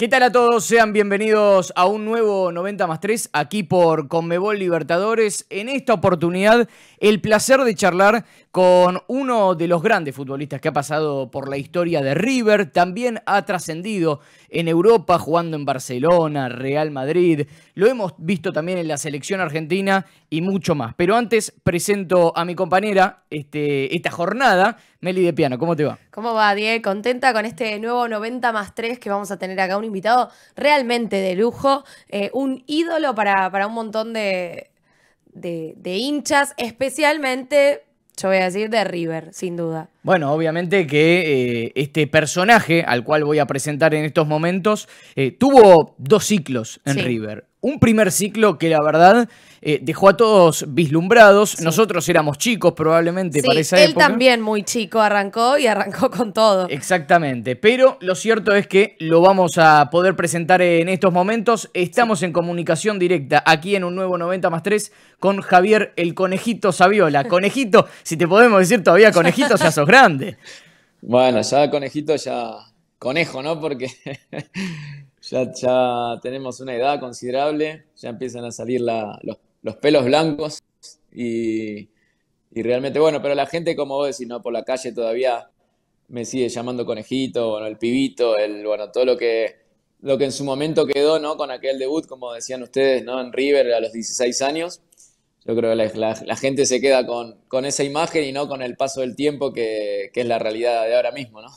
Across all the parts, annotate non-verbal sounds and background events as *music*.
¿Qué tal a todos? Sean bienvenidos a un nuevo 90 más 3 aquí por Conmebol Libertadores. En esta oportunidad, el placer de charlar con uno de los grandes futbolistas que ha pasado por la historia de River, también ha trascendido en Europa jugando en Barcelona, Real Madrid, lo hemos visto también en la selección argentina y mucho más. Pero antes presento a mi compañera este, esta jornada, Meli de Piano, ¿cómo te va? ¿Cómo va, Diego? Contenta con este nuevo 90 más 3 que vamos a tener acá, un invitado realmente de lujo, eh, un ídolo para, para, un montón de, de hinchas, especialmente yo voy a decir de River, sin duda. Bueno, obviamente que eh, este personaje al cual voy a presentar en estos momentos eh, tuvo dos ciclos en River. Un primer ciclo que la verdad eh, dejó a todos vislumbrados. Nosotros éramos chicos probablemente para esa él época. Él también muy chico arrancó y arrancó con todo. Exactamente, pero lo cierto es que lo vamos a poder presentar en estos momentos. Estamos en comunicación directa aquí en un nuevo 90 más 3 con Javier el Conejito Saviola. *laughs* Conejito, si te podemos decir todavía conejito, ya sos grande. *laughs* Bueno, ya conejito, ya conejo, ¿no? Porque *laughs* ya, ya tenemos una edad considerable, ya empiezan a salir la, los los pelos blancos y, realmente bueno, pero la gente, como vos decís, ¿no? por la calle todavía me sigue llamando conejito, bueno, el pibito, el, bueno, todo lo que, lo que en su momento quedó, ¿no? Con aquel debut, como decían ustedes, ¿no? En River a los 16 años. Yo creo que la, gente se queda con, esa imagen y no con el paso del tiempo que, que es la realidad de ahora mismo, ¿no?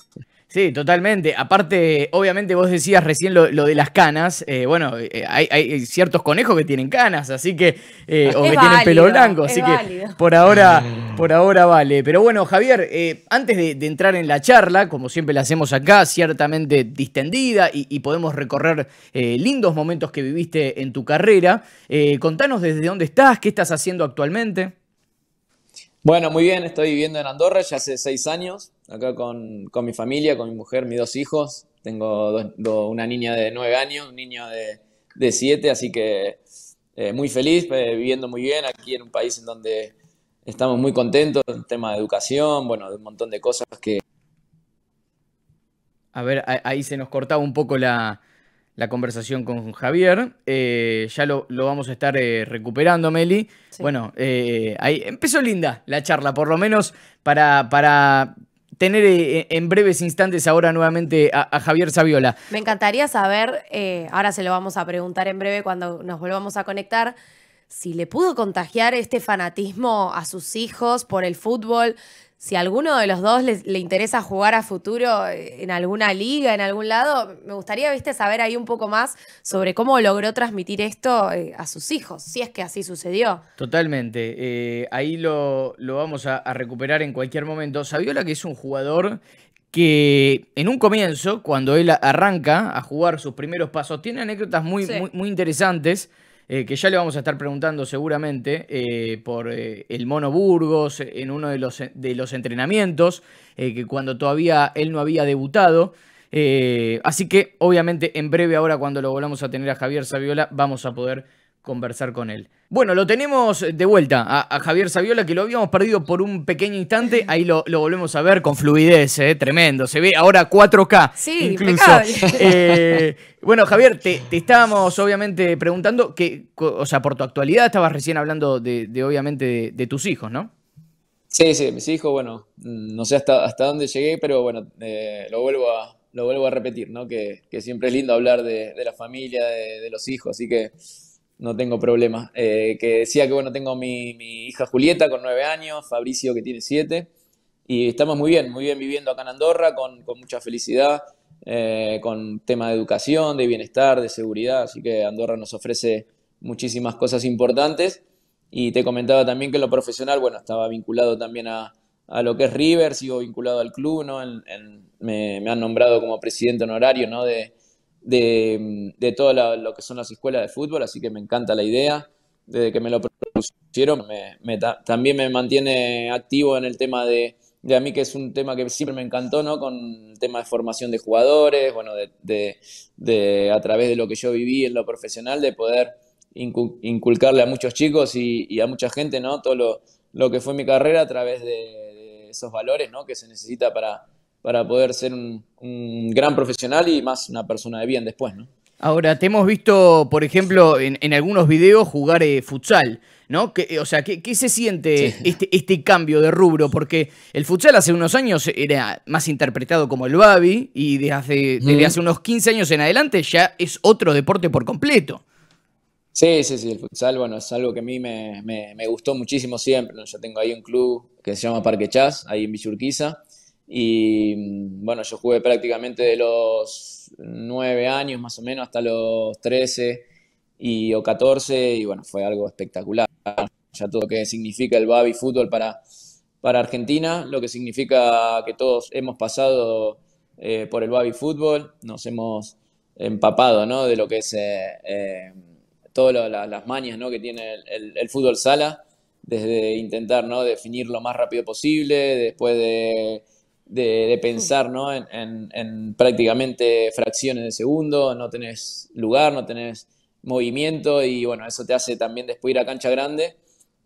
Sí, totalmente. Aparte, obviamente vos decías recién lo, de las canas. Eh, bueno, eh, hay, ciertos conejos que tienen canas, así que. Eh, o que tienen pelo blanco, así que por ahora, *laughs* por ahora vale. Pero bueno, Javier, antes de, entrar en la charla, como siempre la hacemos acá, ciertamente distendida y podemos recorrer lindos momentos que viviste en tu carrera. contanos desde dónde estás, qué estás haciendo actualmente. Bueno, muy bien, estoy viviendo en Andorra ya hace seis años acá con, mi familia, con mi mujer, mis dos hijos. Tengo una niña de nueve años, un niño de, de siete, así que eh, muy feliz, eh, viviendo muy bien aquí en un país en donde estamos muy contentos, el tema de educación, bueno, de un montón de cosas que... A ver, ahí se nos cortaba un poco la, conversación con Javier. Eh, ya lo, vamos a estar recuperando, Meli. Bueno, ahí empezó linda la charla, por lo menos para, para tener eh, e-, en breves instantes ahora nuevamente a, Javier Saviola. Me encantaría saber, eh, ahora se lo vamos a preguntar en breve cuando nos volvamos a conectar, si le pudo contagiar este fanatismo a sus hijos por el fútbol, si a alguno de los dos le, interesa jugar a futuro eh, en alguna liga, en algún lado, me gustaría, viste, saber ahí un poco más sobre cómo logró transmitir esto eh, a sus hijos, si es que así sucedió. Totalmente. Eh, ahí lo, lo vamos a, recuperar en cualquier momento. Sabiola, que es un jugador que en un comienzo, cuando él arranca a jugar sus primeros pasos, tiene anécdotas muy, muy interesantes eh, que ya le vamos a estar preguntando seguramente eh, por eh, el Mono Burgos en uno de los, de los entrenamientos, que cuando todavía él no había debutado. así que obviamente en breve ahora cuando lo volvamos a tener a Javier Saviola vamos a poder conversar con él. Bueno, lo tenemos de vuelta a, Javier Saviola, que lo habíamos perdido por un pequeño instante. Ahí lo, volvemos a ver con fluidez, eh, tremendo. Se ve ahora 4K. Sí, incluso. Eh, bueno, Javier, te, estábamos obviamente preguntando, que, o sea, por tu actualidad, estabas recién hablando de, obviamente, de, tus hijos, ¿no? Sí, sí, mis hijos, bueno, no sé hasta, dónde llegué, pero bueno, eh, lo vuelvo a, lo vuelvo a repetir, ¿no? Que, siempre es lindo hablar de, la familia, de los hijos, así que no tengo problema. Eh, que decía que, bueno, tengo mi, hija Julieta con nueve años, Fabricio que tiene siete, y estamos muy bien, muy bien viviendo acá en Andorra, con, mucha felicidad, eh, con tema de educación, de bienestar, de seguridad, así que Andorra nos ofrece muchísimas cosas importantes. Y te comentaba también que lo profesional, bueno, estaba vinculado también a, lo que es River, sigo vinculado al club, ¿no? me, han nombrado como presidente honorario, ¿no? De, de, todo lo, que son las escuelas de fútbol, así que me encanta la idea. Desde que me lo propusieron, me, también me mantiene activo en el tema de, de, a mí, que es un tema que siempre me encantó, ¿no? Con el tema de formación de jugadores, bueno, de, a través de lo que yo viví en lo profesional, de poder inculcarle a muchos chicos y, a mucha gente, ¿no? Todo lo, que fue mi carrera a través de, de esos valores, ¿no? Que se necesita para, para poder ser un, gran profesional y más una persona de bien después, ¿no? Ahora, te hemos visto, por ejemplo, en, algunos videos jugar eh, futsal, ¿no? Eh, o sea, ¿qué, se siente este, este, cambio de rubro? Porque el futsal hace unos años era más interpretado como el babi y desde hace, unos 15 años en adelante ya es otro deporte por completo. Sí, sí, sí, el futsal, bueno, es algo que a mí me, gustó muchísimo siempre. Yo tengo ahí un club que se llama Parque Chas, ahí en Villurquiza y mm, bueno, yo jugué prácticamente de los nueve años más o menos hasta los 13 y, o 14 y bueno, fue algo espectacular. Ya todo lo que significa el Babi Fútbol para, para Argentina, lo que significa que todos hemos pasado eh, por el Babi Fútbol, nos hemos empapado de lo que es eh, eh, todas las mañas que tiene el, el, fútbol sala, desde intentar ¿no? definir lo más rápido posible, después de de, pensar ¿no? en, prácticamente fracciones de segundo, no tenés lugar, no tenés movimiento y bueno, eso te hace también después ir a cancha grande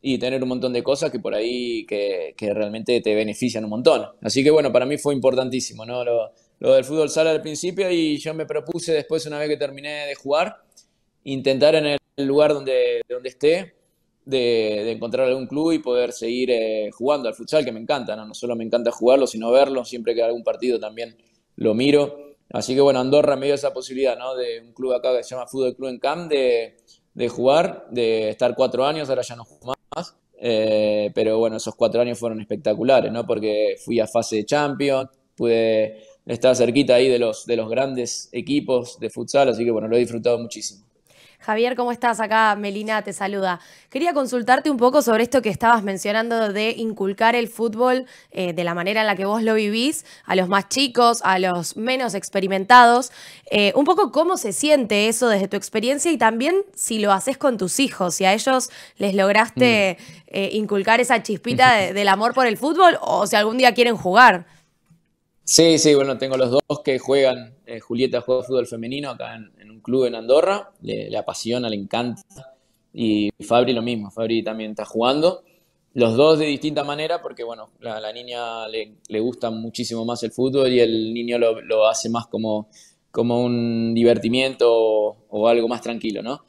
y tener un montón de cosas que por ahí que, realmente te benefician un montón. Así que bueno, para mí fue importantísimo ¿no? lo, del fútbol sala al principio y yo me propuse después, una vez que terminé de jugar, intentar en el lugar donde, donde esté de, encontrar algún club y poder seguir eh, jugando al futsal, que me encanta, ¿no? solo me encanta jugarlo, sino verlo, siempre que algún partido también lo miro. Así que bueno, Andorra me dio esa posibilidad, ¿no? De un club acá que se llama Fútbol Club en Camp, de, jugar, de estar cuatro años, ahora ya no juego más. Eh, pero bueno, esos cuatro años fueron espectaculares, ¿no? Porque fui a fase de Champions, pude estar cerquita ahí de los, de los grandes equipos de futsal, así que bueno, lo he disfrutado muchísimo. Javier, ¿cómo estás? Acá Melina te saluda. Quería consultarte un poco sobre esto que estabas mencionando de inculcar el fútbol eh, de la manera en la que vos lo vivís a los más chicos, a los menos experimentados. Eh, un poco cómo se siente eso desde tu experiencia y también si lo haces con tus hijos, si a ellos les lograste mm. eh, inculcar esa chispita del amor por el fútbol o si algún día quieren jugar. Sí, sí, bueno, tengo los dos que juegan. Eh, Julieta juega fútbol femenino acá en, un club en Andorra, le, apasiona, le encanta. Y Fabri lo mismo, Fabri también está jugando. Los dos de distinta manera, porque bueno, la, la niña le, gusta muchísimo más el fútbol y el niño lo, hace más como, como un divertimiento o, algo más tranquilo, ¿no?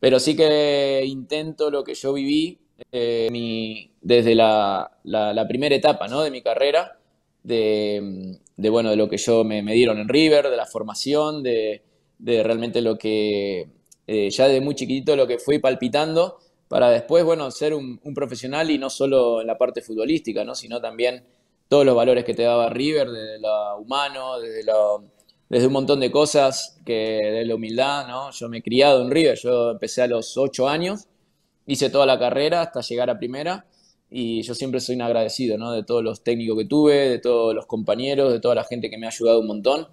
Pero sí que intento lo que yo viví eh, desde la, la primera etapa, ¿no? De mi carrera de, bueno, de lo que yo me, me, dieron en River, de la formación, de, realmente lo que eh, ya de muy chiquitito lo que fui palpitando para después, bueno, ser un, profesional y no solo en la parte futbolística, ¿no? sino también todos los valores que te daba River, desde lo humano, desde, desde un montón de cosas, que de la humildad, Yo me he criado en River, yo empecé a los ocho años, hice toda la carrera hasta llegar a primera, y yo siempre soy un agradecido, ¿no? De todos los técnicos que tuve, de todos los compañeros, de toda la gente que me ha ayudado un montón.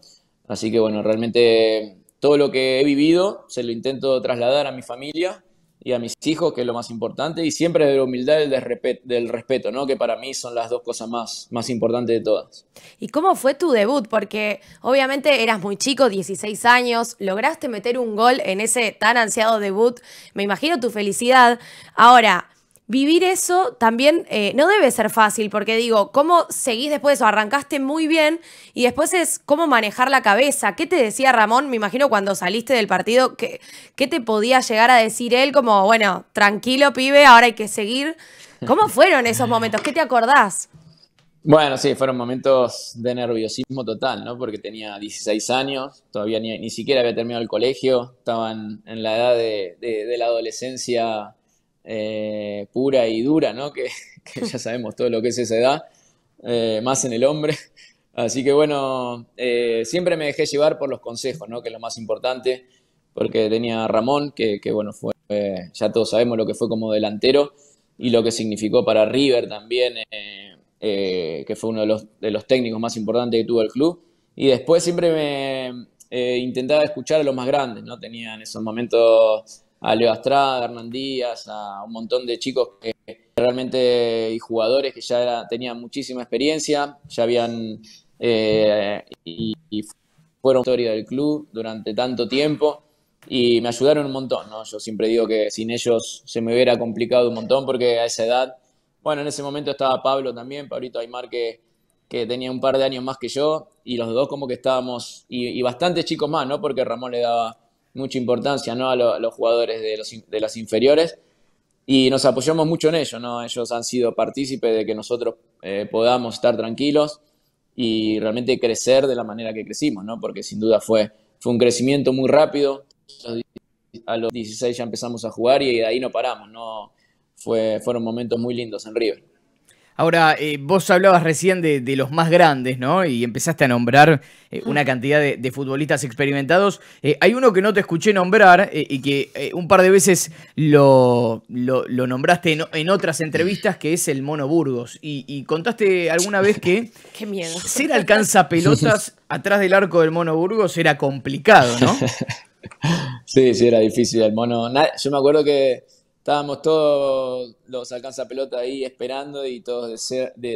Así que bueno, realmente todo lo que he vivido se lo intento trasladar a mi familia y a mis hijos, que es lo más importante, y siempre de la humildad y del respeto, ¿no? que para mí son las dos cosas más, más importantes de todas. ¿Y cómo fue tu debut? Porque obviamente eras muy chico, 16 años, lograste meter un gol en ese tan ansiado debut, me imagino tu felicidad. Ahora, vivir eso también eh, no debe ser fácil, porque digo, ¿cómo seguís después de eso? Arrancaste muy bien y después es cómo manejar la cabeza. ¿Qué te decía Ramón? Me imagino cuando saliste del partido, ¿qué, te podía llegar a decir él? Como, bueno, tranquilo, pibe, ahora hay que seguir. ¿Cómo *laughs* fueron esos momentos? ¿Qué te acordás? Bueno, sí, fueron momentos de nerviosismo total, ¿no? Porque tenía 16 años, todavía ni, siquiera había terminado el colegio, estaban en la edad de la adolescencia eh, pura y dura, ¿no? *laughs* Que, ya sabemos todo lo que es esa edad, eh, más en el hombre. Así que bueno, eh, siempre me dejé llevar por los consejos, ¿no? Que es lo más importante, porque tenía a Ramón, que, bueno, fue, ya todos sabemos lo que fue como delantero y lo que significó para River también, que fue uno de los, técnicos más importantes que tuvo el club. Y después siempre me intentaba escuchar a los más grandes, ¿no? en esos momentos a Leo Astrada, a Hernán Díaz, a un montón de chicos que realmente y jugadores que ya tenían muchísima experiencia, ya habían eh, y, fueron historia del club durante tanto tiempo y me ayudaron un montón, ¿no? Yo siempre digo que sin ellos se me hubiera complicado un montón porque a esa edad, bueno, en ese momento estaba Pablo también, Pablito Aymar que, que tenía un par de años más que yo y los dos como que estábamos, y, y bastante chicos más, ¿no? Porque Ramón le daba mucha importancia ¿no? a, los jugadores de, las inferiores y nos apoyamos mucho en ellos, ¿no? ellos han sido partícipes de que nosotros eh, podamos estar tranquilos y realmente crecer de la manera que crecimos, porque sin duda fue, fue un crecimiento muy rápido, a los 16 ya empezamos a jugar y de ahí no paramos, ¿no? fueron momentos muy lindos en River. Ahora, eh, vos hablabas recién de, los más grandes, ¿no? Y empezaste a nombrar eh, una cantidad de, futbolistas experimentados. Eh, hay uno que no te escuché nombrar y que un par de veces lo, lo, nombraste en, otras entrevistas, que es el Mono Burgos. Y, contaste alguna vez que *laughs* miedo. ser alcanza pelotas *laughs* atrás del arco del Mono Burgos era complicado, ¿no? *laughs* sí, sí, era difícil el Mono. Yo me acuerdo que estábamos todos los alcanza pelota ahí esperando y todos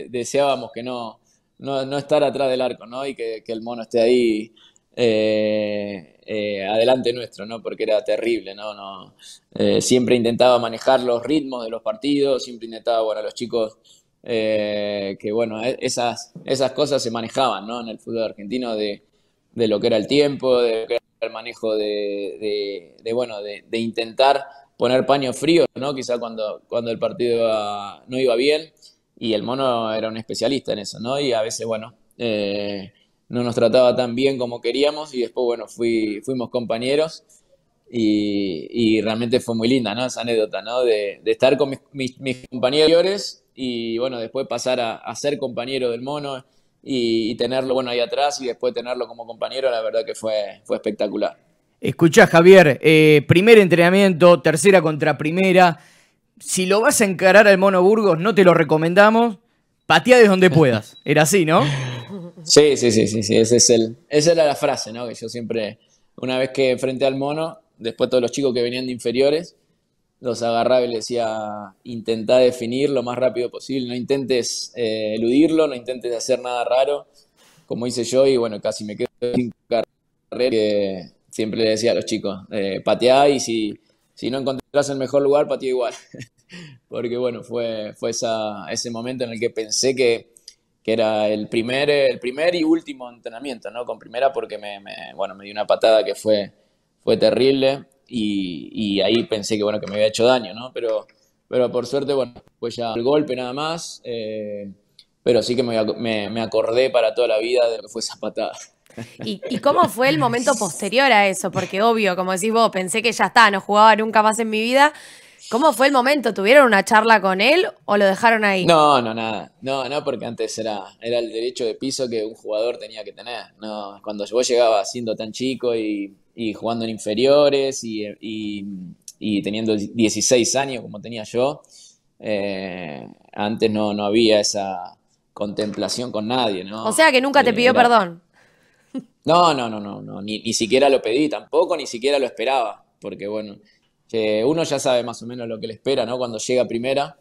deseábamos que no, no, estar atrás del arco, ¿no? Y que, el mono esté ahí eh, eh, adelante nuestro, ¿no? Porque era terrible, ¿no? no eh, siempre intentaba manejar los ritmos de los partidos, siempre intentaba, bueno, los chicos... que bueno, e, esas, esas cosas se manejaban ¿no? en el fútbol argentino de, lo que era el tiempo, de lo que era el manejo de, de, bueno, de intentar poner paño frío, ¿no? Quizá cuando, cuando el partido no iba bien. Y el mono era un especialista en eso, ¿no? Y a veces, bueno, eh, no nos trataba tan bien como queríamos. Y después, bueno, fuimos compañeros. Y, realmente fue muy linda, ¿no? Esa anécdota, ¿no? De, estar con mis, compañeros y, bueno, después pasar a, ser compañero del mono y, tenerlo, bueno, ahí atrás y después tenerlo como compañero, la verdad que fue, fue espectacular. Escucha, Javier, eh, primer entrenamiento, tercera contra primera. Si lo vas a encarar al Mono Burgos, no te lo recomendamos. pateá desde donde puedas. *laughs* Era así, ¿no? Sí, sí, sí, sí, sí. es esa era la frase, ¿no? Que yo siempre, una vez que frente al Mono, después todos los chicos que venían de inferiores, los agarraba y les decía, intentá definir lo más rápido posible, no intentes eh, eludirlo, no intentes hacer nada raro, como hice yo, y bueno, casi me quedo sin carrera, siempre le decía a los chicos, eh, pateá y si, si no encontrás el mejor lugar, pateá igual. *laughs* Porque bueno, fue, fue ese momento en el que pensé que, era el primer, el primer y último entrenamiento, ¿no? Con primera porque me, bueno, me dio una patada que fue, fue terrible y, ahí pensé que, bueno, que me había hecho daño, ¿no? Pero, pero por suerte, bueno, fue ya el golpe nada más, eh, pero sí que me, me acordé para toda la vida de lo que fue esa patada. ¿Y, cómo fue el momento posterior a eso? Porque obvio, como decís vos, pensé que ya está, no jugaba nunca más en mi vida. ¿Cómo fue el momento? ¿Tuvieron una charla con él o lo dejaron ahí? No, no, nada. No, no, porque antes era, el derecho de piso que un jugador tenía que tener. cuando yo llegaba siendo tan chico y, jugando en inferiores y, teniendo 16 años como tenía yo, eh, antes no, no había esa contemplación con nadie, ¿no? O sea que nunca te eh, pidió perdón. No, no, no, no, Ni, ni siquiera lo pedí tampoco, ni siquiera lo esperaba, porque bueno, uno ya sabe más o menos lo que le espera, ¿no? Cuando llega primera.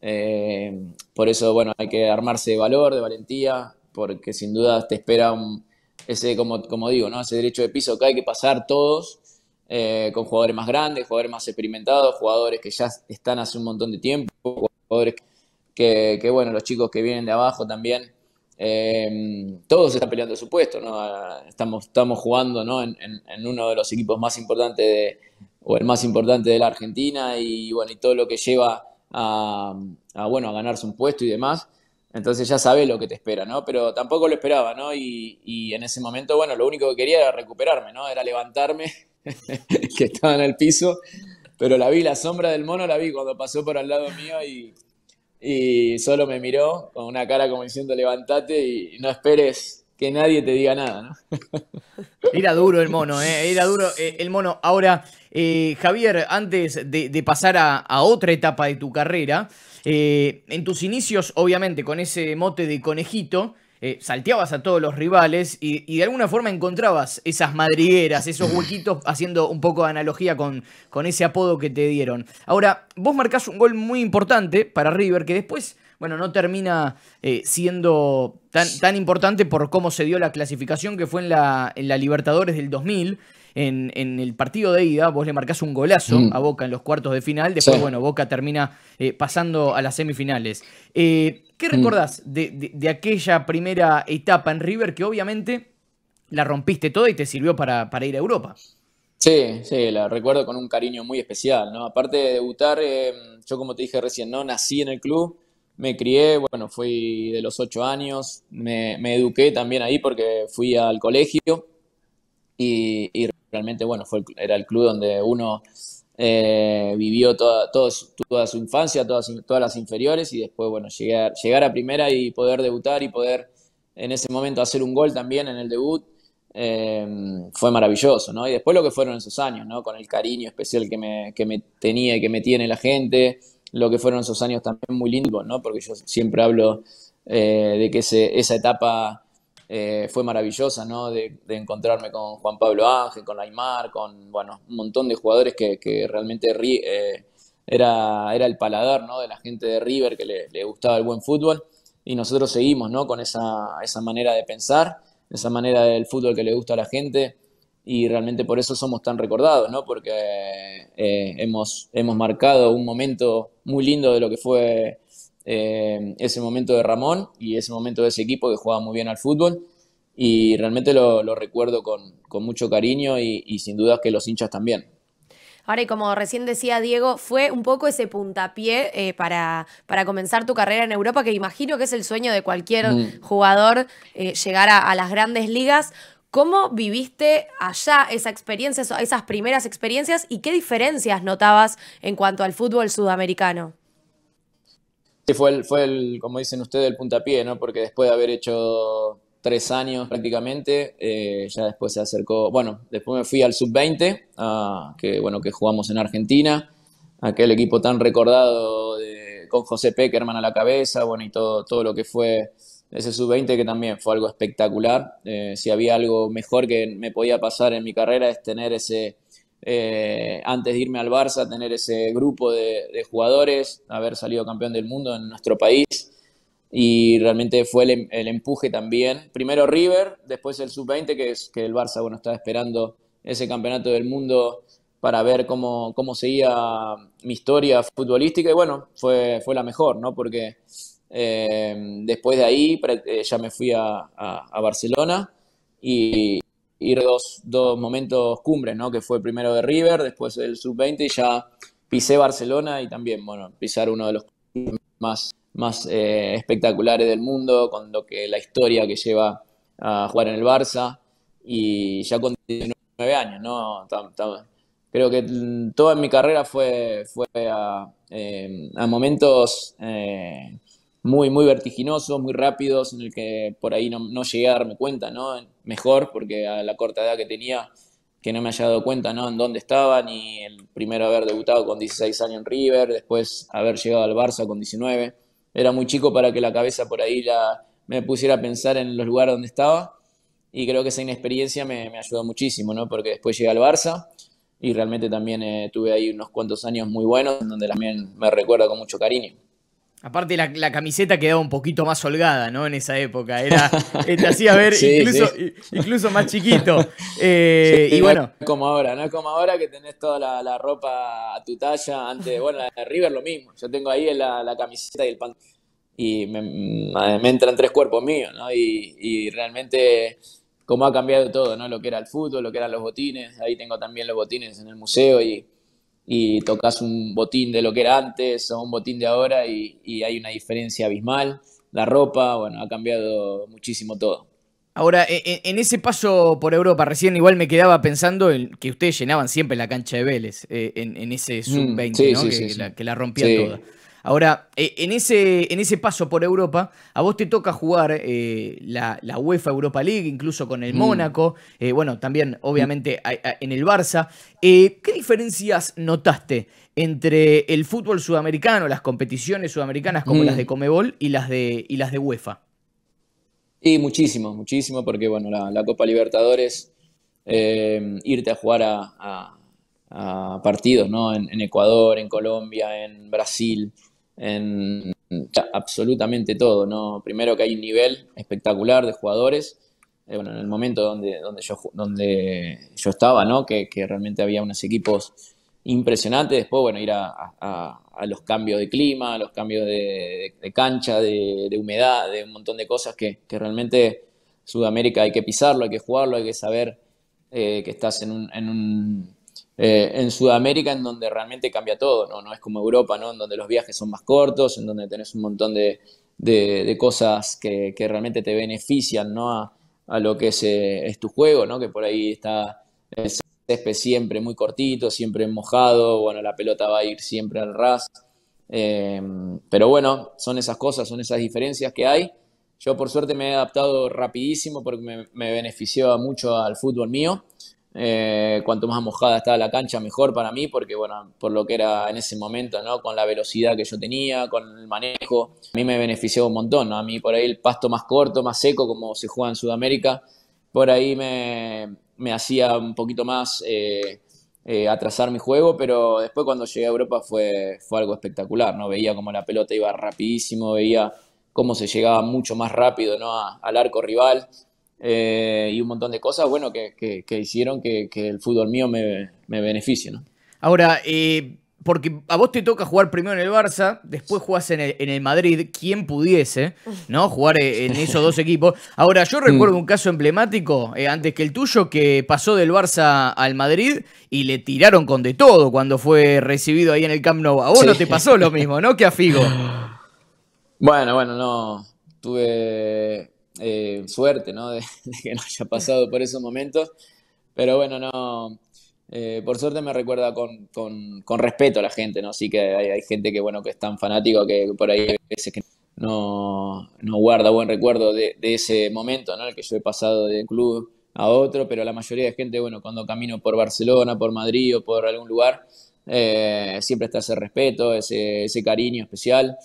Eh, por eso, bueno, hay que armarse de valor, de valentía, porque sin duda te espera un, ese, como, como digo, ¿no? Ese derecho de piso que hay que pasar todos, eh, con jugadores más grandes, jugadores más experimentados, jugadores que ya están hace un montón de tiempo, jugadores que bueno, los chicos que vienen de abajo también Em, todos están peleando su puesto, ¿no? Ah, estamos, estamos jugando en, uno de los equipos más importantes o el más importante de la Argentina y bueno, y todo lo que lleva a, bueno, a ganarse un puesto y demás. Entonces ya sabes lo que te espera, ¿no? Pero tampoco lo esperaba, ¿no? Y, en ese momento, bueno, lo único que quería era recuperarme, ¿no? Era levantarme, *laughs* que estaba en el piso, pero la vi, la sombra del mono la vi cuando pasó por al lado mío y, y solo me miró con una cara como diciendo levántate y no esperes que nadie te diga nada, ¿no? *laughs* Era duro el mono, ¿eh? era duro eh, el mono. Ahora, eh, Javier, antes de, pasar a, otra etapa de tu carrera, en tus inicios, obviamente, con ese mote de conejito, eh, salteabas a todos los rivales y, de alguna forma encontrabas esas madrigueras, esos huequitos, haciendo un poco de analogía con, con ese apodo que te dieron. Ahora, vos marcás un gol muy importante para River que después, bueno, no termina eh, siendo tan, tan importante por cómo se dio la clasificación que fue en la, en la Libertadores del 2000 en, el partido de ida, vos le marcás un golazo mm. a Boca en los cuartos de final, después, bueno, Boca termina eh, pasando a las semifinales. Eh, ¿Qué mm. recordás de, aquella primera etapa en River que obviamente la rompiste toda y te sirvió para, para, ir a Europa. Sí, sí, la recuerdo con un cariño muy especial, ¿no? Aparte de debutar, eh, yo como te dije recién, ¿no? Nací en el club, me crié, bueno, fui de los ocho años, me, eduqué también ahí porque fui al colegio, y, realmente, bueno, fue era el club donde uno eh, vivió toda, toda su infancia, todas, todas las inferiores y después, bueno, llegar, llegar a primera y poder debutar y poder en ese momento hacer un gol también en el debut. Em, fue maravilloso, ¿no? Y después lo que fueron esos años, ¿no? Con el cariño especial que me, que me tenía y que me tiene la gente, lo que fueron esos años también muy lindos, ¿no? Porque yo siempre hablo eh, de que esa etapa eh, fue maravillosa, ¿no? De, encontrarme con Juan Pablo Ángel, con Aymar, con, bueno, un montón de jugadores que, realmente eh, era, era el paladar, De la gente de River que le, gustaba el buen fútbol y nosotros seguimos, Con esa, manera de pensar, esa manera del fútbol que le gusta a la gente y realmente por eso somos tan recordados, ¿no? Porque eh, hemos, hemos marcado un momento muy lindo de lo que fue Em, ese momento de Ramón y ese momento de ese equipo que jugaba muy bien al fútbol. Y realmente lo, recuerdo con, mucho cariño y, sin duda que los hinchas también. Ahora, y como recién decía Diego, fue un poco ese puntapié eh, para, comenzar tu carrera en Europa, que imagino que es el sueño de cualquier mm. jugador eh, llegar a, a, las grandes ligas. ¿Cómo viviste allá esa experiencia, esas primeras experiencias y qué diferencias notabas en cuanto al fútbol sudamericano? Sí, fue el, fue el, como dicen ustedes, el puntapié, ¿no? Porque después de haber hecho tres años prácticamente, eh, ya después se acercó, bueno, después me fui al sub-20, que bueno, que jugamos en Argentina, aquel equipo tan recordado con José Peckerman a la cabeza, bueno, y todo, todo lo que fue ese sub-20 que también fue algo espectacular. Eh, si había algo mejor que me podía pasar en mi carrera es tener ese eh, antes de irme al Barça, tener ese grupo de, jugadores, haber salido campeón del mundo en nuestro país. Y realmente fue el, em, empuje también. Primero River, después el Sub-20, que es que el Barça bueno, estaba esperando ese campeonato del mundo para ver cómo, cómo seguía mi historia futbolística. Y bueno, fue, fue la mejor, ¿no? Porque eh, después de ahí eh, ya me fui a Barcelona y, ir dos, dos momentos cumbres, ¿no? Que fue primero de River, después el sub-20 y ya pisé Barcelona y también, bueno, pisar uno de los más, más eh, espectaculares del mundo, con lo que la historia que lleva a jugar en el Barça y ya con nueve años, ¿no? creo que mm, toda mi carrera fue, fue a, eh, momentos eh, muy, muy vertiginosos, muy rápidos, en el que por ahí no, llegué a darme cuenta, ¿no? Mejor, porque a la corta edad que tenía, que no me haya dado cuenta, ¿no? En dónde estaba, ni el primero haber debutado con 16 años en River, después haber llegado al Barça con 19. Era muy chico para que la cabeza por ahí la, me pusiera a pensar en los lugares donde estaba. Y creo que esa inexperiencia me, ayudó muchísimo, ¿no? Porque después llegué al Barça y realmente también eh, tuve ahí unos cuantos años muy buenos, donde también me recuerdo con mucho cariño. Aparte la, camiseta quedaba un poquito más holgada, ¿no? En esa época. Era, eh, te hacía ver *laughs* incluso, más chiquito. *laughs* Eh, y bueno. No como ahora, ¿no? Como ahora que tenés toda la, ropa a tu talla. Antes, bueno, la de River lo mismo. Yo tengo ahí la, la camiseta y el pan. Y mm, me, entran tres cuerpos míos, ¿no? Y, realmente como ha cambiado todo, ¿no? Lo que era el fútbol, lo que eran los botines. Ahí tengo también los botines en el museo y y tocas un botín de lo que era antes o un botín de ahora y, hay una diferencia abismal. La ropa, bueno, ha cambiado muchísimo todo. Ahora, e, e, en ese paso por Europa, recién igual me quedaba pensando que ustedes llenaban siempre la cancha de Vélez, eh, en, ese mm, sub-20, ¿no? que, la, que, la, rompía toda. Ahora, e, en ese, paso por Europa, a vos te toca jugar eh, la, UEFA Europa League, incluso con el mm. Mónaco, eh, bueno, también mm. obviamente en el Barça. Eh, ¿Qué diferencias notaste entre el fútbol sudamericano, las competiciones sudamericanas como las mm. de Comebol y las de, y las de UEFA? Y muchísimo, muchísimo, porque bueno, la, Copa Libertadores, irte a jugar a, partidos ¿no? en, Ecuador, en Colombia, en Brasil, en absolutamente todo. ¿no? Primero que hay un nivel espectacular de jugadores, eh, bueno, en el momento donde, donde, yo, donde yo estaba, ¿no? que, realmente había unos equipos impresionantes, después bueno, ir a, los cambios de clima, a los cambios de, cancha, de, humedad, de un montón de cosas que, realmente Sudamérica hay que pisarlo, hay que jugarlo, hay que saber eh, que estás en un eh, en Sudamérica, en donde realmente cambia todo, ¿no? es como Europa, En donde los viajes son más cortos, en donde tenés un montón de, cosas que, realmente te benefician, A, lo que es, eh, tu juego, Que por ahí está el césped siempre muy cortito, siempre mojado, bueno, la pelota va a ir siempre al ras. Eh, pero bueno, son esas cosas, son esas diferencias que hay. Yo por suerte me he adaptado rapidísimo porque me, me beneficiaba mucho al fútbol mío. Eh, cuanto más mojada estaba la cancha, mejor para mí, porque bueno, por lo que era en ese momento, ¿no? Con la velocidad que yo tenía, con el manejo, a mí me beneficiaba un montón, A mí por ahí el pasto más corto, más seco, como se juega en Sudamérica, por ahí me, hacía un poquito más eh, eh, atrasar mi juego, pero después cuando llegué a Europa fue, fue algo espectacular, ¿no? Veía cómo la pelota iba rapidísimo, veía cómo se llegaba mucho más rápido al arco rival, eh, y un montón de cosas, bueno, que, hicieron que, el fútbol mío me, beneficie, Ahora, eh, porque a vos te toca jugar primero en el Barça, después jugás en el, Madrid, quien pudiese, ¿no? Jugar eh, en esos dos equipos. Ahora, yo mm. recuerdo un caso emblemático, antes que el tuyo, que pasó del Barça al Madrid y le tiraron con de todo cuando fue recibido ahí en el Camp Nou. A vos no te pasó lo mismo, ¿no? Que a *laughs* Bueno, bueno, no. Tuve suerte, eh, ¿no? *laughs* De, que no haya pasado por esos momentos. Pero bueno, no. Eh, por suerte me recuerda con, respeto a la gente, ¿no? Sí que hay, gente que, bueno, que es tan fanático que por ahí hay veces que no, guarda buen recuerdo de, ese momento, ¿no? El que yo he pasado un club a otro, pero la mayoría de gente, bueno, cuando camino por Barcelona, por Madrid o por algún lugar, eh, siempre está ese respeto, ese cariño especial.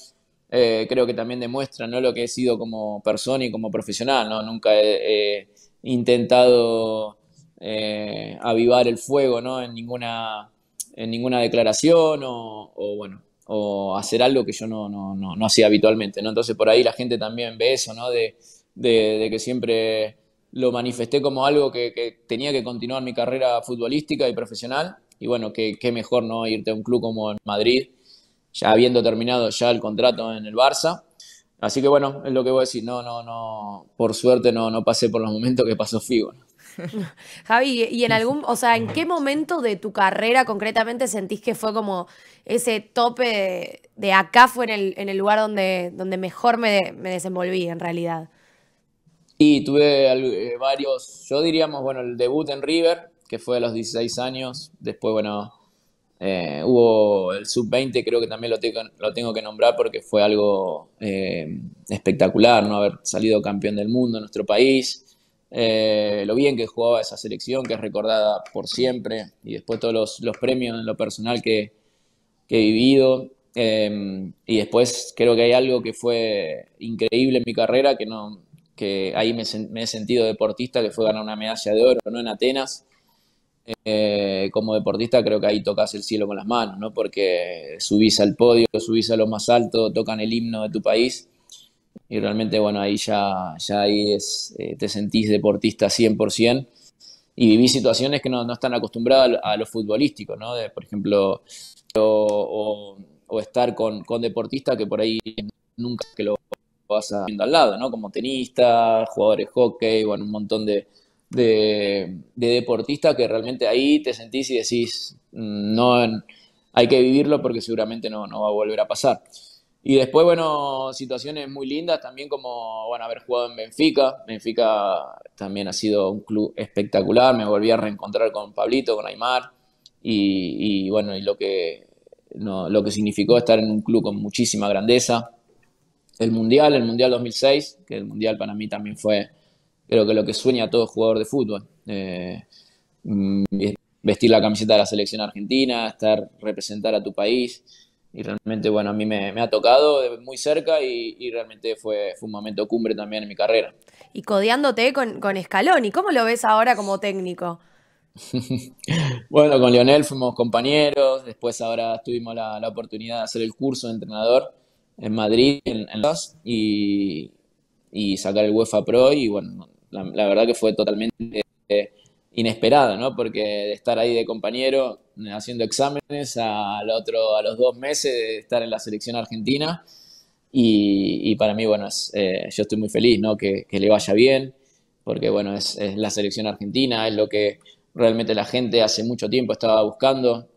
Eh, creo que también demuestra ¿no? lo que he sido como persona y como profesional. ¿no? Nunca he, intentado eh, avivar el fuego ¿no? en, ninguna, en ninguna declaración o, bueno, o hacer algo que yo no, hacía habitualmente. Entonces por ahí la gente también ve eso, ¿no? de, que siempre lo manifesté como algo que, tenía que continuar mi carrera futbolística y profesional. Y bueno, qué que mejor no irte a un club como en Madrid, ya habiendo terminado ya el contrato en el Barça. Así que bueno, es lo que voy a decir. No, no, no. Por suerte no, no pasé por los momentos que pasó Figo. *laughs* Javi, ¿y en algún, o sea, en qué momento de tu carrera concretamente sentís que fue como ese tope de, acá fue en el, en el lugar donde, donde mejor me, me, desenvolví en realidad? Y tuve eh, varios, yo diríamos, bueno, el debut en River, que fue a los 16 años, después, bueno, eh, hubo el sub-20, creo que también lo tengo, que nombrar porque fue algo eh, espectacular, ¿no? Haber salido campeón del mundo en nuestro país, eh, lo bien que jugaba esa selección, que es recordada por siempre, y después todos los, premios en lo personal que, he vivido. Em, y después creo que hay algo que fue increíble en mi carrera, que, no, ahí me, he sentido deportista, que fue ganar una medalla de oro, ¿no? En Atenas eh, como deportista creo que ahí tocas el cielo con las manos, ¿no? Porque subís al podio, subís a lo más alto, tocan el himno de tu país y realmente, bueno, ahí ya, ya ahí es, eh, te sentís deportista 100% y vivís situaciones que no, están acostumbradas a lo futbolístico, ¿no? por ejemplo, o, estar con, deportistas que por ahí nunca que lo vas viendo al lado, ¿no? Como tenistas, jugadores de hockey, bueno, un montón de, de, deportista que realmente ahí te sentís y decís, mm, no, hay que vivirlo porque seguramente no, no va a volver a pasar. Y después, bueno, situaciones muy lindas también como, bueno, haber jugado en Benfica. Benfica también ha sido un club espectacular. Me volví a reencontrar con Pablito, con Aymar. Y, bueno, y lo que, lo que significó estar en un club con muchísima grandeza. El Mundial, el Mundial 2006, que el Mundial para mí también fue creo que lo que sueña todo jugador de fútbol. Eh, mm, vestir la camiseta de la selección argentina, estar, representar a tu país. Y realmente, bueno, a mí me, ha tocado muy cerca y, realmente fue, un momento cumbre también en mi carrera. Y codeándote con, con Scaloni, ¿cómo lo ves ahora como técnico? *laughs* bueno, con Lionel fuimos compañeros, después ahora tuvimos la, oportunidad de hacer el curso de entrenador en Madrid, en, los y, y sacar el UEFA Pro y bueno, la, verdad que fue totalmente eh, inesperada, ¿no? Porque de estar ahí de compañero haciendo exámenes al otro, a los dos meses de estar en la selección argentina. Y, y para mí, bueno, eh, yo estoy muy feliz, ¿no? Que, que, le vaya bien, porque, bueno, es, la selección argentina, es lo que realmente la gente hace mucho tiempo estaba buscando,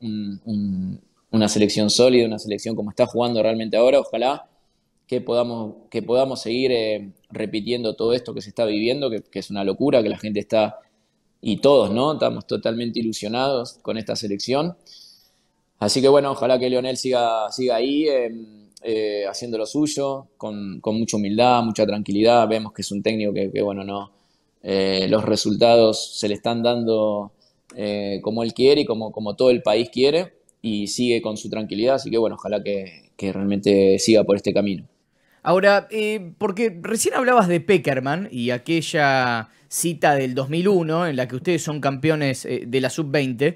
una selección sólida, una selección como está jugando realmente ahora, ojalá que podamos, que podamos seguir eh, repitiendo todo esto que se está viviendo, que, es una locura, que la gente está, y todos, ¿no? Estamos totalmente ilusionados con esta selección. Así que bueno, ojalá que Leonel siga, siga ahí, em, eh, haciendo lo suyo, con, mucha humildad, mucha tranquilidad. Vemos que es un técnico que, bueno, no. Eh, los resultados se le están dando como él quiere y como, como todo el país quiere, y sigue con su tranquilidad. Así que bueno, ojalá que realmente siga por este camino. Ahora, eh, porque recién hablabas de Peckerman y aquella cita del 2001 en la que ustedes son campeones eh, de la sub-20.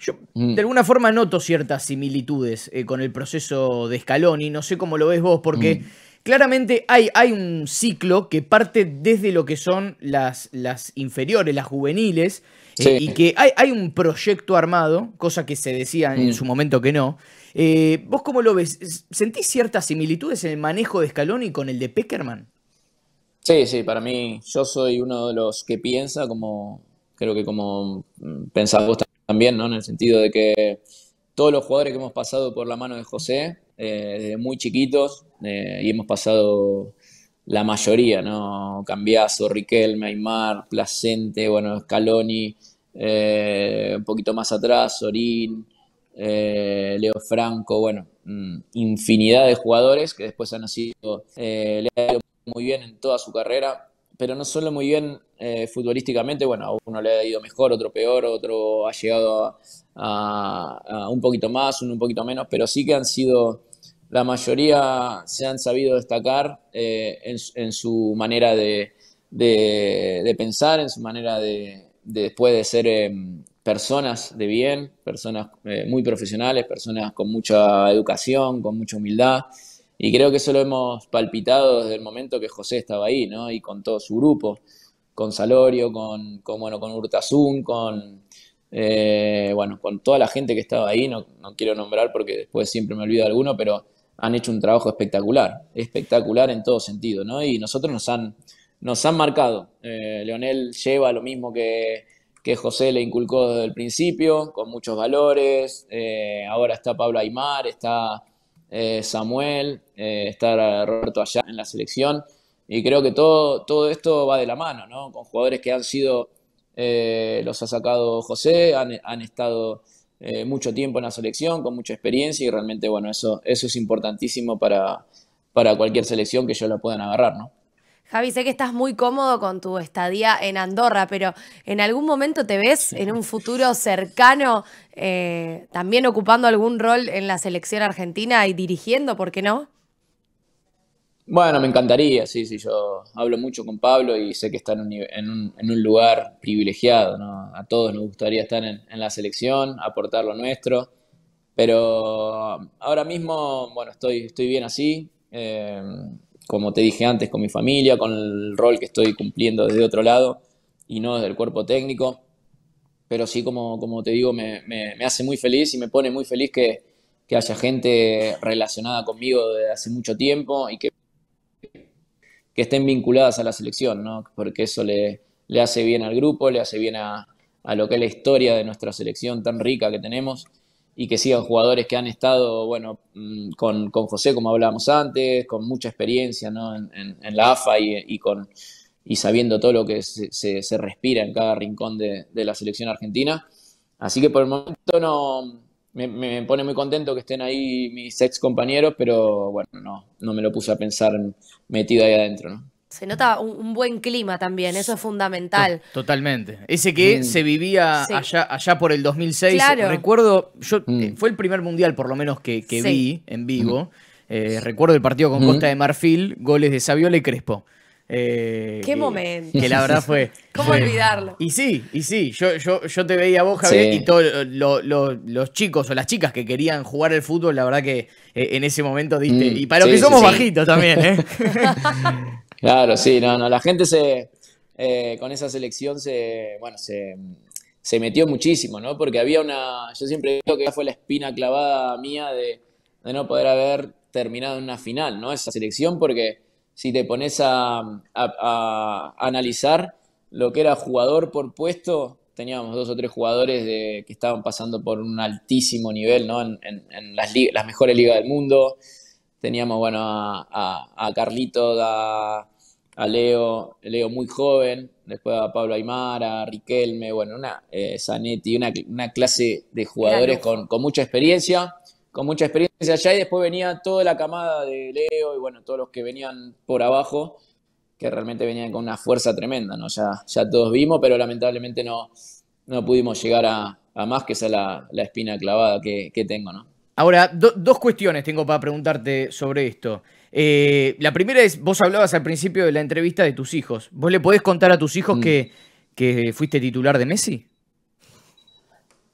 Yo mm. de alguna forma noto ciertas similitudes eh, con el proceso de Scaloni, no sé cómo lo ves vos, porque mm. claramente hay, hay, un ciclo que parte desde lo que son las, las inferiores, las juveniles, y que hay, un proyecto armado, cosa que se decía en mm. su momento que no, eh, ¿Vos cómo lo ves? ¿Sentís ciertas similitudes en el manejo de Scaloni con el de Peckerman? Sí, sí, para mí yo soy uno de los que piensa como, creo que como mm, pensás vos también, ¿no? En el sentido de que todos los jugadores que hemos pasado por la mano de José, eh, desde muy chiquitos, eh, y hemos pasado la mayoría, ¿no? Cambiazo, Riquelme, Aymar, Placente, bueno, Scaloni, un poquito más atrás, Sorín, eh, Leo Franco, bueno, mm, infinidad de jugadores que después han sido, eh, muy bien en toda su carrera, pero no solo muy bien eh, futbolísticamente, bueno, a uno le ha ido mejor, otro peor, otro ha llegado a, un poquito más, uno un poquito menos, pero sí que han sido, la mayoría se han sabido destacar en, su manera de, pensar, en su manera de, de después de ser em, personas de bien, personas eh, muy profesionales, personas con mucha educación, con mucha humildad. Y creo que eso lo hemos palpitado desde el momento que José estaba ahí, ¿no? Y con todo su grupo, con Salorio, con, con bueno, con Urtasun, con, eh, bueno, con toda la gente que estaba ahí. No, quiero nombrar porque después siempre me olvido de alguno, pero han hecho un trabajo espectacular, espectacular en todo sentido, ¿no? Y nosotros nos han, nos han marcado. Eh, Leonel lleva lo mismo que que José le inculcó desde el principio, con muchos valores. Eh, ahora está Pablo Aymar, está eh, Samuel, eh, está Roberto allá en la selección. Y creo que todo, todo esto va de la mano, ¿no? Con jugadores que han sido, los ha sacado José, han, estado mucho tiempo en la selección, con mucha experiencia y realmente, bueno, eso, eso es importantísimo para, para cualquier selección que ellos la puedan agarrar, ¿no? Javi, sé que estás muy cómodo con tu estadía en Andorra, pero ¿en algún momento te ves en un futuro cercano eh, también ocupando algún rol en la selección argentina y dirigiendo, por qué no? Bueno, me encantaría, sí, sí, yo hablo mucho con Pablo y sé que está en un, lugar privilegiado, ¿no? A todos nos gustaría estar en, la selección, aportar lo nuestro, pero ahora mismo, bueno, estoy, estoy bien así. Eh, como te dije antes, con mi familia, con el rol que estoy cumpliendo desde otro lado y no desde el cuerpo técnico. Pero sí, como, como te digo, me, me, hace muy feliz y me pone muy feliz que, que haya gente relacionada conmigo desde hace mucho tiempo y que, que estén vinculadas a la selección, ¿no? porque eso le, le hace bien al grupo, le hace bien a, a lo que es la historia de nuestra selección tan rica que tenemos y que sigan jugadores que han estado, bueno, mm, con, con José, como hablábamos antes, con mucha experiencia ¿no? en, la AFA y, con, y sabiendo todo lo que se, se, se respira en cada rincón de, de, la selección argentina. Así que por el momento no me, me, pone muy contento que estén ahí mis ex compañeros, pero bueno, no, no me lo puse a pensar metido ahí adentro. ¿no? se nota un, buen clima también, eso es fundamental. Totalmente. Ese que mm. se vivía allá, allá por el 2006. Recuerdo, yo eh, mm. fue el primer mundial por lo menos que, vi en vivo. Mm. Eh, recuerdo el partido con Costa de Marfil, goles de Saviola y Crespo. Eh, Qué momento. Que la verdad fue. *laughs* ¿Cómo olvidarlo? Y sí, y sí. Yo, yo, yo te veía vos, Javier, y todos los chicos o las chicas que querían jugar el fútbol, la verdad que en ese momento diste. y para los que somos bajitos también, ¿eh? *laughs* Claro, sí, no, no, la gente se, eh, con esa selección se, bueno, se, metió muchísimo, ¿no? Porque había una, yo siempre digo que fue la espina clavada mía de, no poder haber terminado en una final, ¿no? Esa selección, porque si te pones a, analizar lo que era jugador por puesto, teníamos dos o tres jugadores que estaban pasando por un altísimo nivel, ¿no? En, las, mejores ligas del mundo, Teníamos, bueno, a, a, a Carlito, a, Leo, Leo muy joven, después a Pablo Aymara, a Riquelme, bueno, una eh, Zanetti, una, clase de jugadores con, mucha experiencia, con mucha experiencia allá, y después venía toda la camada de Leo y bueno, todos los que venían por abajo, que realmente venían con una fuerza tremenda, ¿no? Ya, ya todos vimos, pero lamentablemente no, no pudimos llegar a, más, que esa es la, espina clavada que, que tengo, ¿no? Ahora, dos cuestiones tengo para preguntarte sobre esto. Eh, la primera es, vos hablabas al principio de la entrevista de tus hijos. ¿Vos le podés contar a tus hijos mm. que, fuiste titular de Messi?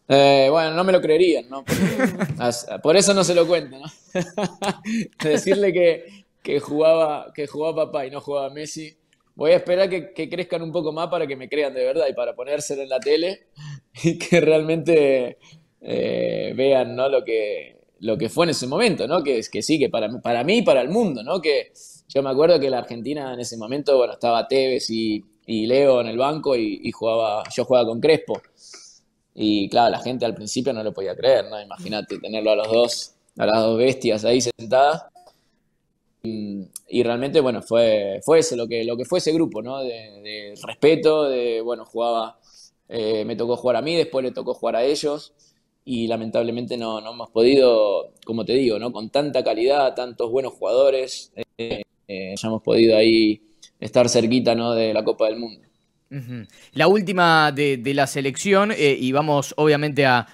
Eh, bueno, no me lo creerían, ¿no? *laughs* por eso no se lo cuento, ¿no? *laughs* Decirle que, jugaba, que jugaba papá y no jugaba Messi. Voy a esperar que, que, crezcan un poco más para que me crean de verdad y para ponerse en la tele y que realmente eh, vean ¿no? lo, que, lo que fue en ese momento, ¿no? que, que sí, que para, para mí y para el mundo, ¿no? que yo me acuerdo que la Argentina en ese momento, bueno, estaba Tevez y, y Leo en el banco y, jugaba, yo jugaba con Crespo. Y claro, la gente al principio no lo podía creer, ¿no? Imagínate tenerlo a los dos, a las dos bestias ahí sentadas. Y, realmente, bueno, fue, lo que, lo que fue ese grupo, ¿no? De, respeto, de, bueno, jugaba, eh, me tocó jugar a mí, después le tocó jugar a ellos y lamentablemente no, hemos podido, como te digo, ¿no? con tanta calidad, tantos buenos jugadores, eh, eh, ya hemos podido ahí estar cerquita ¿no? de la Copa del Mundo. La última de, la selección, eh, y vamos obviamente a,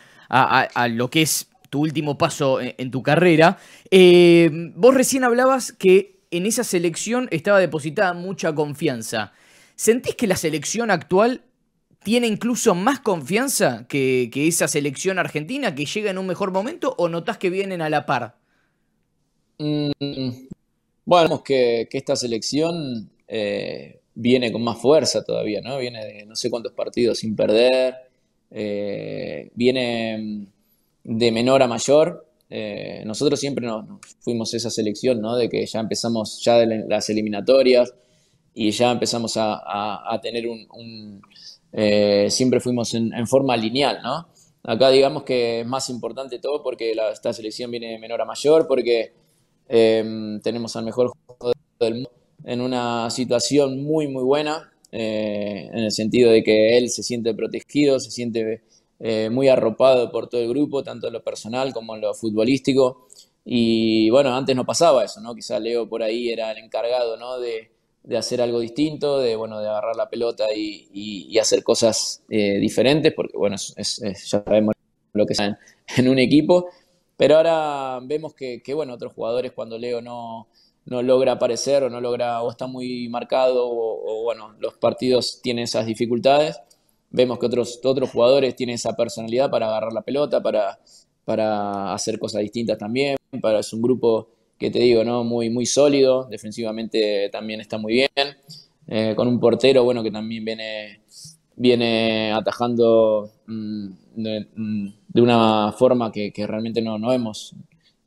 lo que es tu último paso en tu carrera. vos recién hablabas que en esa selección estaba depositada mucha confianza. ¿Sentís que la selección actual tiene incluso más confianza que, esa selección argentina que llega en un mejor momento o notas que vienen a la par? Mm, bueno, vemos que, esta selección eh, viene con más fuerza todavía, ¿no? Viene de no sé cuántos partidos sin perder, eh, viene mm, de menor a mayor. Eh, nosotros siempre nos, fuimos esa selección, ¿no? De que ya empezamos ya las eliminatorias y ya empezamos a, tener un eh, siempre fuimos en, forma lineal, ¿no? Acá digamos que es más importante todo porque esta selección viene de menor a mayor, porque em, tenemos al mejor jugador del mundo en una situación muy, muy buena, eh, en el sentido de que él se siente protegido, se siente eh, muy arropado por todo el grupo, tanto en lo personal como en lo futbolístico. Y bueno, antes no pasaba eso, ¿no? Quizá Leo por ahí era el encargado, ¿no? De, de hacer algo distinto, de, bueno, de agarrar la pelota y, hacer cosas eh, diferentes, porque bueno, ya sabemos lo que es *laughs* en, un equipo, pero ahora vemos que, bueno, otros jugadores cuando Leo no, logra aparecer o no logra, o está muy marcado, o, bueno, los partidos tienen esas dificultades, vemos que otros, otros jugadores tienen esa personalidad para agarrar la pelota, para, para hacer cosas distintas también, para, es un grupo que te digo, ¿no? Muy, muy sólido, defensivamente también está muy bien, eh, con un portero, bueno, que también viene, viene atajando mm, mm, de, una forma que, realmente no, no hemos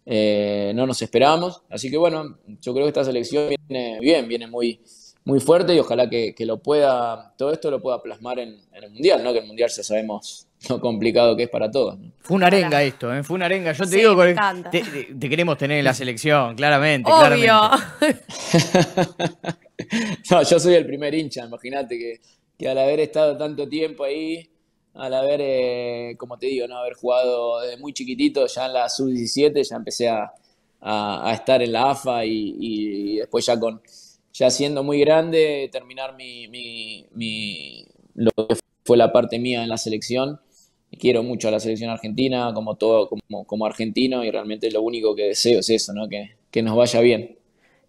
eh, no nos esperábamos. Así que bueno, yo creo que esta selección viene bien, viene muy, muy fuerte y ojalá que, lo pueda, todo esto lo pueda plasmar en, en, el Mundial, ¿no? Que el Mundial ya sabemos *laughs* lo complicado que es para todos. Fue una arenga esto, ¿eh? fue una arenga. Yo te digo, te, queremos tener en la *laughs* selección, claramente. Obvio. *laughs* yo soy el primer hincha, imagínate que, al haber estado tanto tiempo ahí, al haber, eh, como te digo, no haber jugado desde muy chiquitito, ya en la sub-17, ya empecé a, estar en la AFA y, después ya con ya siendo muy grande, terminar mi, mi lo que fue la parte mía en la selección quiero mucho a la selección argentina, como todo, como, argentino, y realmente lo único que deseo es eso, ¿no? Que, nos vaya bien.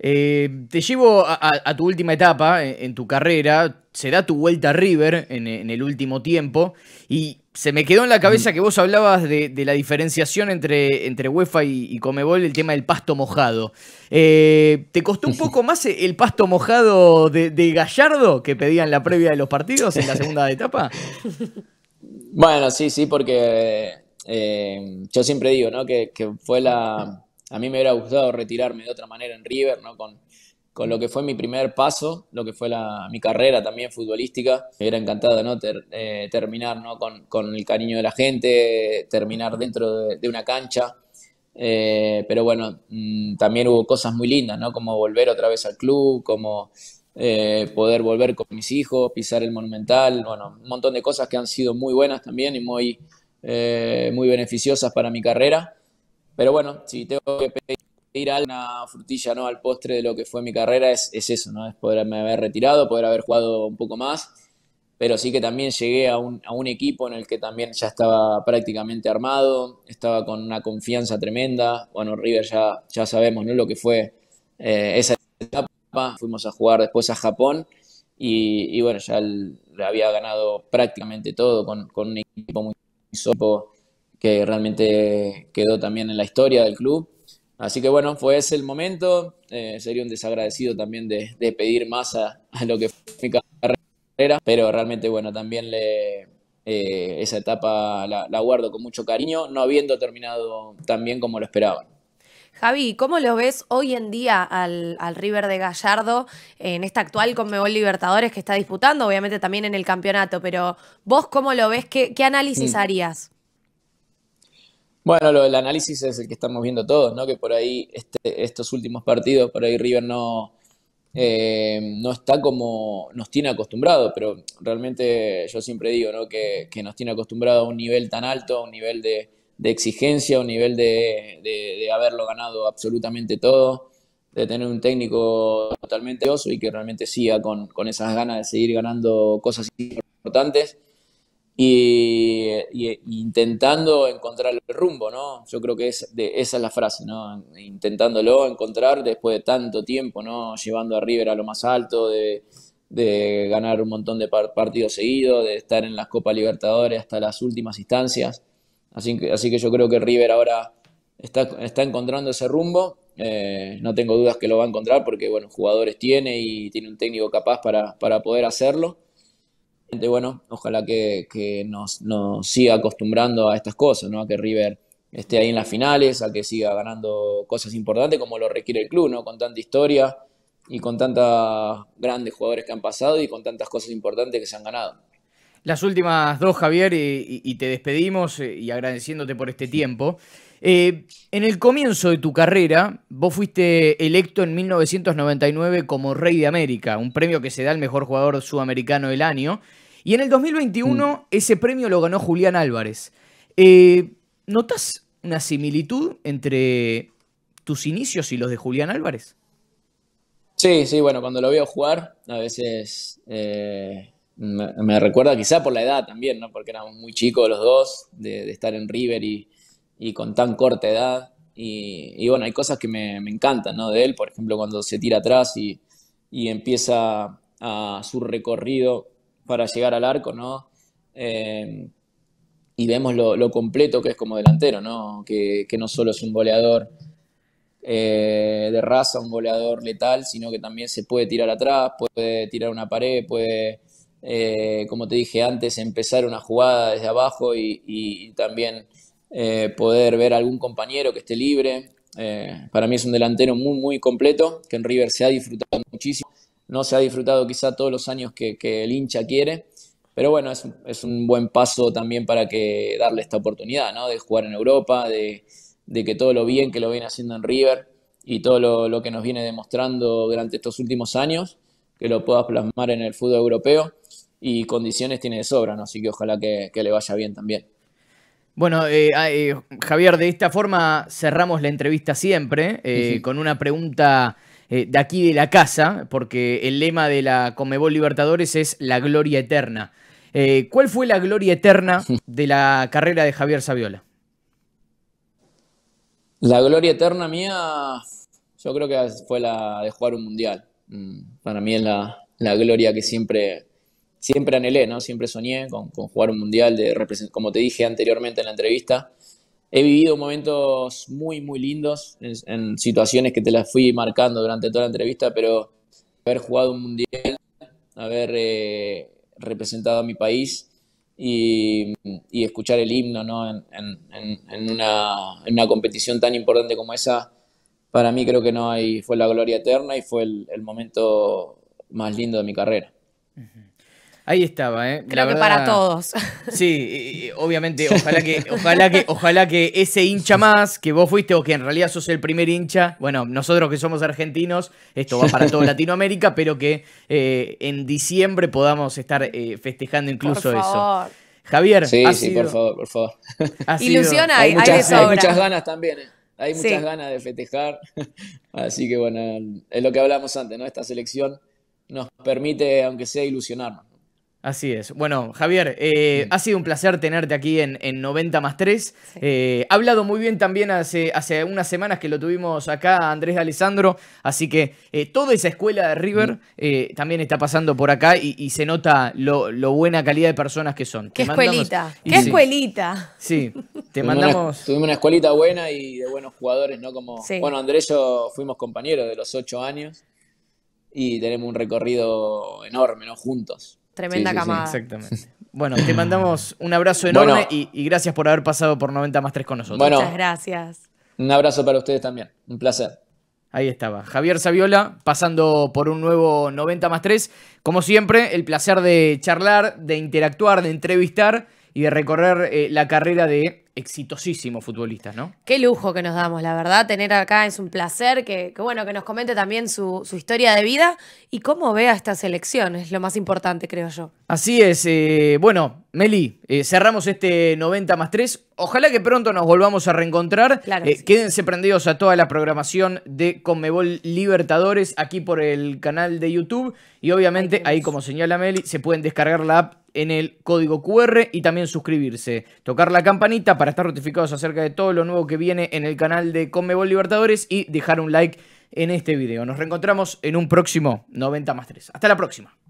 Eh, te llevo a, tu última etapa eh, en, tu carrera. Se da tu vuelta a River en, el último tiempo. Y se me quedó en la cabeza que vos hablabas de, la diferenciación entre, entre UEFA y, y, Comebol, el tema del pasto mojado. Eh, ¿Te costó un *laughs* poco más el pasto mojado de, de Gallardo que pedían la previa de los partidos en la segunda etapa? *laughs* Bueno, sí, sí, porque eh, yo siempre digo, ¿no? Que, fue la... A mí me hubiera gustado retirarme de otra manera en River, ¿no? Con, con lo que fue mi primer paso, lo que fue la, mi carrera también futbolística. Me hubiera encantado ¿no? Eh, terminar ¿no? Con, el cariño de la gente, terminar dentro de, una cancha. Eh, pero bueno, mm, también hubo cosas muy lindas, ¿no? Como volver otra vez al club, como eh, poder volver con mis hijos, pisar el Monumental, bueno, un montón de cosas que han sido muy buenas también y muy, eh, muy beneficiosas para mi carrera. Pero bueno, si tengo que pedir alguna frutilla ¿no? al postre de lo que fue mi carrera, es, eso, ¿no? Es poderme haber retirado, poder haber jugado un poco más, pero sí que también llegué a un, equipo en el que también ya estaba prácticamente armado, estaba con una confianza tremenda. Bueno, River ya, ya sabemos ¿no? lo que fue eh, esa etapa fuimos a jugar después a Japón y, bueno, ya el, había ganado prácticamente todo con, un equipo muy sopo que realmente quedó también en la historia del club. Así que bueno, fue ese el momento. Eh, sería un desagradecido también de, pedir más a, lo que fue mi carrera, pero realmente bueno, también le, eh, esa etapa la, guardo con mucho cariño, no habiendo terminado tan bien como lo esperaban Javi, ¿cómo lo ves hoy en día al, River de Gallardo en esta actual Conmebol Libertadores que está disputando, obviamente también en el campeonato? Pero vos, ¿cómo lo ves? ¿Qué, análisis mm. harías? Bueno, el análisis es el que estamos viendo todos, ¿no? Que por ahí este, estos últimos partidos, por ahí River no, eh, no está como nos tiene acostumbrado, pero realmente yo siempre digo, ¿no? Que, que nos tiene acostumbrado a un nivel tan alto, a un nivel de de exigencia, un nivel de, de, haberlo ganado absolutamente todo, de tener un técnico totalmente oso y que realmente siga con, con esas ganas de seguir ganando cosas importantes y, e, intentando encontrar el rumbo, ¿no? Yo creo que es, esa es la frase, ¿no? Intentándolo encontrar después de tanto tiempo, ¿no? Llevando a River a lo más alto, de, de ganar un montón de partidos seguidos, de estar en las Copa Libertadores hasta las últimas instancias. Así que, así que yo creo que River ahora está, encontrando ese rumbo. Eh, no tengo dudas que lo va a encontrar porque, bueno, jugadores tiene y tiene un técnico capaz para, poder hacerlo. Bueno, ojalá que, nos, siga acostumbrando a estas cosas, ¿no? A que River esté ahí en las finales, a que siga ganando cosas importantes como lo requiere el club, ¿no? Con tanta historia y con tantos grandes jugadores que han pasado y con tantas cosas importantes que se han ganado. Las últimas dos, Javier, y, te despedimos eh, y agradeciéndote por este tiempo. Eh, en el comienzo de tu carrera, vos fuiste electo en 1999 como Rey de América, un premio que se da al mejor jugador sudamericano del año. Y en el 2021 mm. ese premio lo ganó Julián Álvarez. Eh, ¿Notas una similitud entre tus inicios y los de Julián Álvarez? Sí, sí, bueno, cuando lo veo jugar, a veces me, recuerda quizá por la edad también, ¿no? Porque éramos muy chicos los dos, de, estar en River y, con tan corta edad. Y, bueno, hay cosas que me, encantan, ¿no? De él, por ejemplo, cuando se tira atrás y, empieza a su recorrido para llegar al arco, ¿no? Eh, y vemos lo, completo que es como delantero, ¿no? Que, no solo es un goleador eh, de raza, un goleador letal, sino que también se puede tirar atrás, puede tirar una pared, puede eh, como te dije antes, empezar una jugada desde abajo y, también eh, poder ver algún compañero que esté libre. Eh, para mí es un delantero muy, muy completo, que en River se ha disfrutado muchísimo. No se ha disfrutado quizá todos los años que, el hincha quiere, pero bueno, es, un buen paso también para que darle esta oportunidad, De jugar en Europa, de, que todo lo bien que lo viene haciendo en River y todo lo, lo que nos viene demostrando durante estos últimos años, que lo puedas plasmar en el fútbol europeo y condiciones tiene de sobra, ¿no? así que ojalá que, le vaya bien también. Bueno, eh, ah, eh, Javier, de esta forma cerramos la entrevista siempre eh, con una pregunta de aquí de la casa, porque el lema de la Comebol Libertadores es la gloria eterna. ¿Cuál fue la gloria eterna *laughs* de la carrera de Javier Saviola? La gloria eterna mía, yo creo que fue la de jugar un mundial. Mm, para mí es la gloria que siempre, siempre anhelé, ¿no? Siempre soñé con, jugar un mundial, de como te dije anteriormente en la entrevista. He vivido momentos muy, muy lindos en, situaciones que te las fui marcando durante toda la entrevista, pero haber jugado un mundial, haber eh, representado a mi país y, escuchar el himno ¿no? en, una, competición tan importante como esa, para mí creo que no hay, fue la gloria eterna y fue el, momento más lindo de mi carrera. Ahí estaba, ¿eh? Creo que para todos. Sí, obviamente, *laughs* ojalá que, ojalá, que, ojalá que ese hincha más que vos fuiste o que en realidad sos el primer hincha, bueno, nosotros que somos argentinos, esto va para toda *laughs* Latinoamérica, pero que eh, en diciembre podamos estar eh, festejando incluso eso. por favor. eso. Javier, sí, sí, por favor, por favor. *laughs* Ilusiona, hay, muchas, ganas también, ¿eh? hay muchas ganas de festejar. Así que bueno, es lo que hablamos antes, ¿no? Esta selección nos permite, aunque sea, ilusionarnos. Así es. Bueno, Javier, eh, ha sido un placer tenerte aquí en, 90 más 3. Eh, ha hablado muy bien también hace, unas semanas que lo tuvimos acá Andrés Alessandro, así que eh, toda esa escuela de River también está pasando por acá y, se nota lo, buena calidad de personas que son. ¡Qué escuelita! ¡Qué escuelita! Sí, te mandamos... tuvimos una escuelita buena y de buenos jugadores, ¿no? Como, bueno, Andrés yo fuimos compañeros de los ocho años y tenemos un recorrido enorme, ¿no? Juntos. Tremenda camada. exactamente. Bueno, te mandamos un abrazo enorme y, gracias por haber pasado por 90 más 3 con nosotros. Muchas gracias. Un abrazo para ustedes también. Un placer. Ahí estaba. Javier Saviola pasando por un nuevo 90 más 3. Como siempre, el placer de charlar, de interactuar, de entrevistar y de recorrer eh, la carrera de exitosísimo futbolista, ¿no? Qué lujo que nos damos, la verdad, tener acá es un placer, que, bueno, que nos comente también su, historia de vida y cómo ve a esta selección, es lo más importante, creo yo. Así es, eh, bueno, Meli, eh, cerramos este 90 más 3, ojalá que pronto nos volvamos a reencontrar, eh, quédense prendidos a toda la programación de Conmebol Libertadores aquí por el canal de YouTube y obviamente ahí como señala Meli, se pueden descargar la app en el código QR y también suscribirse. Tocar la campanita para estar notificados acerca de todo lo nuevo que viene en el canal de Conmebol Libertadores y dejar un like en este video. Nos reencontramos en un próximo 90 más 3. Hasta la próxima.